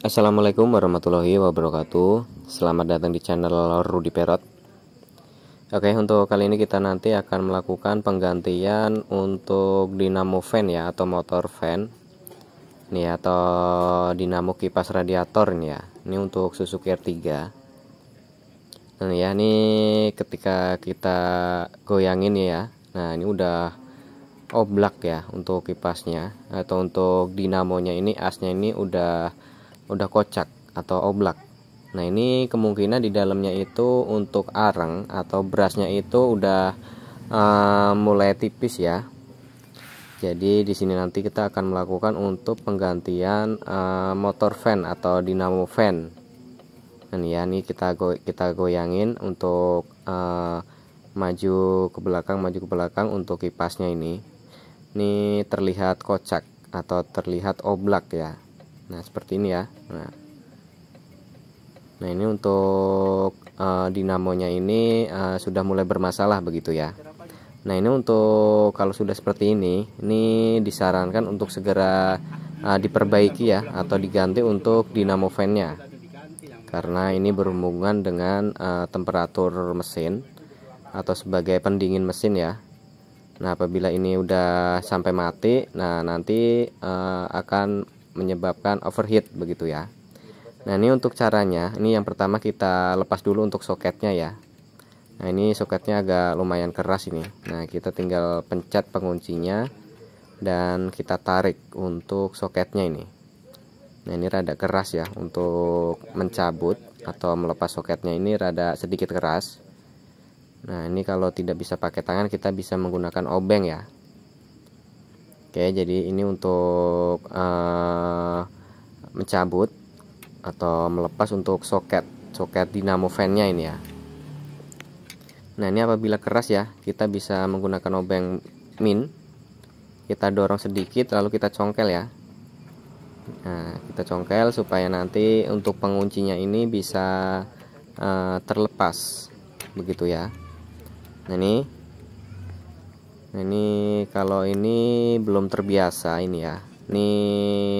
Assalamualaikum warahmatullahi wabarakatuh Selamat datang di channel Rudi Perot Oke untuk kali ini kita nanti akan melakukan penggantian untuk dinamo fan ya atau motor fan Nih atau dinamo kipas radiator ini ya Ini untuk Suzuki R3 Nah ya ini ketika kita goyangin ya Nah ini udah oblak ya untuk kipasnya atau untuk dinamonya ini asnya ini udah udah kocak atau oblak. Nah, ini kemungkinan di dalamnya itu untuk arang atau berasnya itu udah uh, mulai tipis ya. Jadi di sini nanti kita akan melakukan untuk penggantian uh, motor fan atau dinamo fan. Nah, ya, ini kita go kita goyangin untuk uh, maju ke belakang, maju ke belakang untuk kipasnya ini. Ini terlihat kocak atau terlihat oblak ya nah seperti ini ya nah nah ini untuk uh, dinamonya ini uh, sudah mulai bermasalah begitu ya nah ini untuk kalau sudah seperti ini ini disarankan untuk segera uh, diperbaiki ya atau diganti untuk dinamo fan-nya karena ini berhubungan dengan uh, temperatur mesin atau sebagai pendingin mesin ya Nah, apabila ini udah sampai mati, nah nanti uh, akan menyebabkan overheat begitu ya. Nah ini untuk caranya, ini yang pertama kita lepas dulu untuk soketnya ya. Nah ini soketnya agak lumayan keras ini. Nah kita tinggal pencet penguncinya dan kita tarik untuk soketnya ini. Nah ini rada keras ya untuk mencabut atau melepas soketnya ini rada sedikit keras. Nah ini kalau tidak bisa pakai tangan kita bisa menggunakan obeng ya. Oke, jadi ini untuk uh, mencabut atau melepas untuk soket soket dinamo fan-nya ini ya. Nah, ini apabila keras ya, kita bisa menggunakan obeng min. Kita dorong sedikit lalu kita congkel ya. Nah, kita congkel supaya nanti untuk penguncinya ini bisa uh, terlepas begitu ya. Nah, ini ini kalau ini belum terbiasa ini ya ini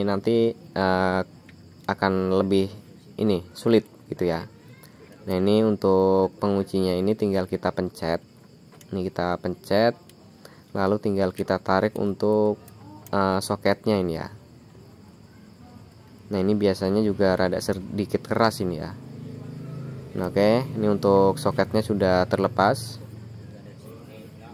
nanti uh, akan lebih ini sulit gitu ya nah ini untuk penguncinya ini tinggal kita pencet ini kita pencet lalu tinggal kita tarik untuk uh, soketnya ini ya nah ini biasanya juga rada sedikit keras ini ya nah, oke okay. ini untuk soketnya sudah terlepas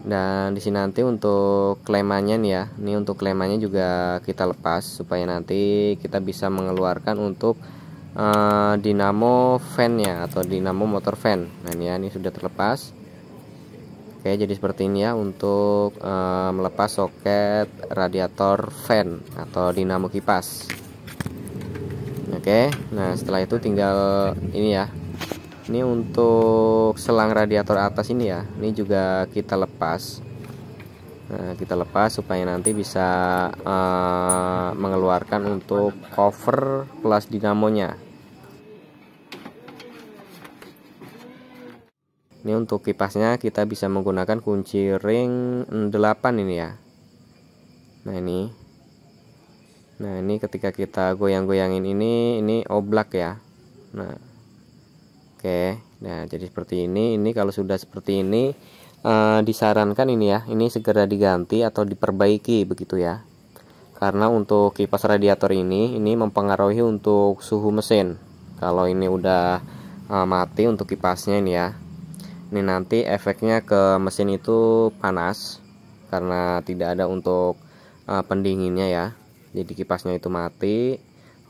dan di sini nanti untuk klemannya nih ya ini untuk klemannya juga kita lepas supaya nanti kita bisa mengeluarkan untuk uh, dinamo fannya atau dinamo motor fan nah ini ya ini sudah terlepas oke jadi seperti ini ya untuk uh, melepas soket radiator fan atau dinamo kipas oke nah setelah itu tinggal ini ya ini untuk selang radiator atas ini ya ini juga kita lepas nah, kita lepas supaya nanti bisa uh, mengeluarkan untuk cover plus dinamonya ini untuk kipasnya kita bisa menggunakan kunci ring 8 ini ya nah ini nah ini ketika kita goyang-goyangin ini ini oblak ya nah Oke, nah jadi seperti ini. Ini kalau sudah seperti ini eh, disarankan ini ya, ini segera diganti atau diperbaiki begitu ya. Karena untuk kipas radiator ini ini mempengaruhi untuk suhu mesin. Kalau ini udah eh, mati untuk kipasnya ini ya. Ini nanti efeknya ke mesin itu panas karena tidak ada untuk eh, pendinginnya ya. Jadi kipasnya itu mati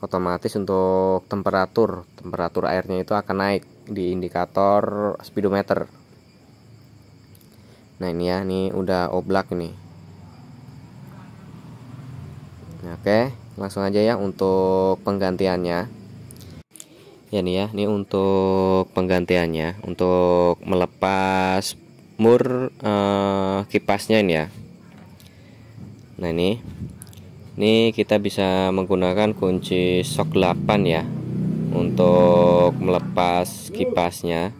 otomatis untuk temperatur temperatur airnya itu akan naik di indikator speedometer nah ini ya ini udah oblak ini nah, oke langsung aja ya untuk penggantiannya ya ini ya ini untuk penggantiannya untuk melepas mur eh, kipasnya ini ya nah ini ini kita bisa menggunakan kunci sok 8 ya untuk melepas kipasnya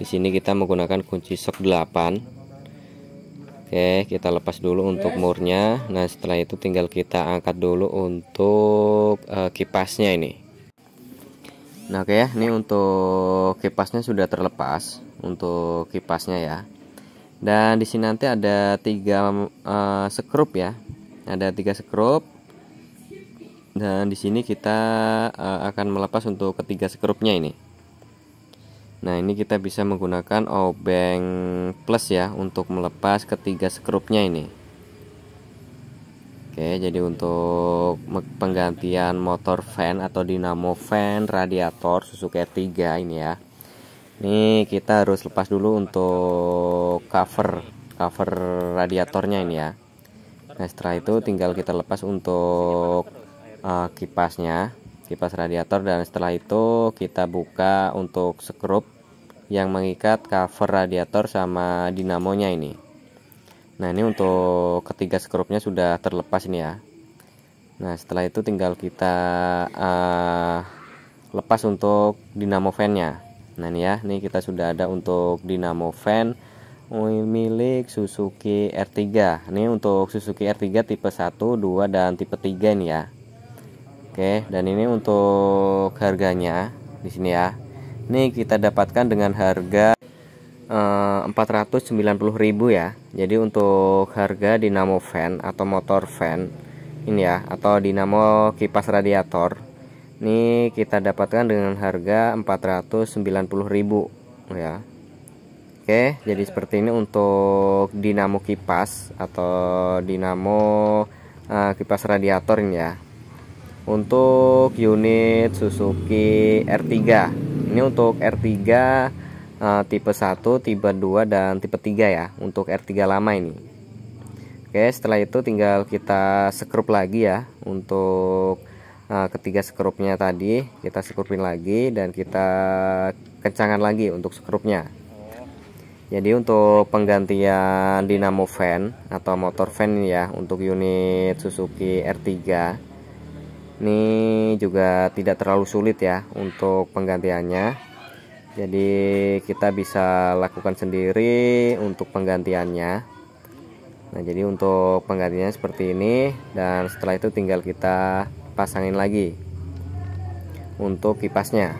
di sini kita menggunakan kunci sok 8 Oke kita lepas dulu untuk murnya Nah setelah itu tinggal kita angkat dulu untuk uh, kipasnya ini Nah oke ya ini untuk kipasnya sudah terlepas Untuk kipasnya ya dan di sini nanti ada tiga uh, sekrup ya ada tiga sekrup dan di sini kita eh, akan melepas untuk ketiga skrupnya ini Nah ini kita bisa menggunakan obeng plus ya untuk melepas ketiga skrupnya ini Oke jadi untuk penggantian motor fan atau dinamo fan radiator Suzuki R3 e ini ya Ini kita harus lepas dulu untuk cover cover radiatornya ini ya Nah setelah itu tinggal kita lepas untuk uh, kipasnya kipas radiator dan setelah itu kita buka untuk skrup yang mengikat cover radiator sama dinamonya ini nah ini untuk ketiga skrupnya sudah terlepas ini ya nah setelah itu tinggal kita uh, lepas untuk dinamo fannya nah ini ya ini kita sudah ada untuk dinamo fan oh, milik Suzuki R3 ini untuk Suzuki R3 tipe 1 2 dan tipe 3 ini ya Oke, dan ini untuk harganya di sini ya. Ini kita dapatkan dengan harga eh, 490.000 ya. Jadi untuk harga dinamo fan atau motor fan ini ya atau dinamo kipas radiator. Ini kita dapatkan dengan harga 490.000 ya. Oke, jadi seperti ini untuk dinamo kipas atau dinamo eh, kipas radiator ini ya untuk unit Suzuki R3 ini untuk R3 eh, tipe 1 tipe 2 dan tipe 3 ya untuk R3 lama ini Oke setelah itu tinggal kita sekrup lagi ya untuk eh, ketiga sekrupnya tadi kita sekrupin lagi dan kita kencangan lagi untuk sekrupnya jadi untuk penggantian dinamo fan atau motor fan ya untuk unit Suzuki R3 ini juga tidak terlalu sulit ya untuk penggantiannya jadi kita bisa lakukan sendiri untuk penggantiannya nah jadi untuk penggantinya seperti ini dan setelah itu tinggal kita pasangin lagi untuk kipasnya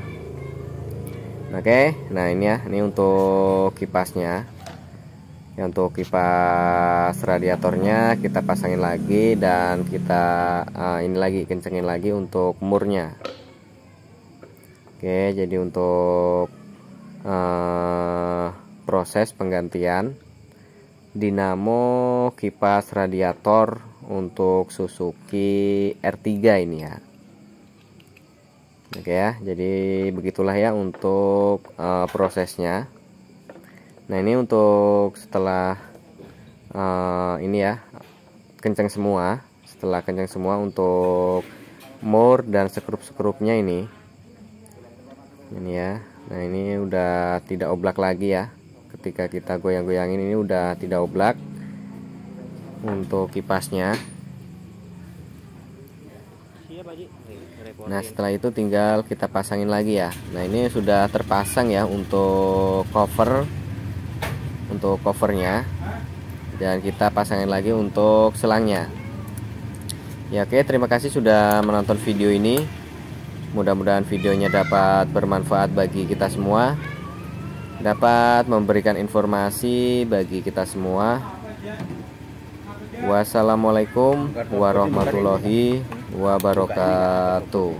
oke nah ini ya ini untuk kipasnya ya untuk kipas radiatornya kita pasangin lagi dan kita uh, ini lagi kencengin lagi untuk murnya oke jadi untuk uh, proses penggantian dinamo kipas radiator untuk Suzuki R3 ini ya oke ya jadi begitulah ya untuk uh, prosesnya nah ini untuk setelah uh, ini ya kencang semua setelah kencang semua untuk mur dan sekrup-sekrupnya ini ini ya nah ini udah tidak oblak lagi ya ketika kita goyang-goyangin ini udah tidak oblak untuk kipasnya nah setelah itu tinggal kita pasangin lagi ya nah ini sudah terpasang ya untuk cover untuk covernya dan kita pasangin lagi untuk selangnya ya oke terima kasih sudah menonton video ini mudah-mudahan videonya dapat bermanfaat bagi kita semua dapat memberikan informasi bagi kita semua wassalamualaikum warahmatullahi wabarakatuh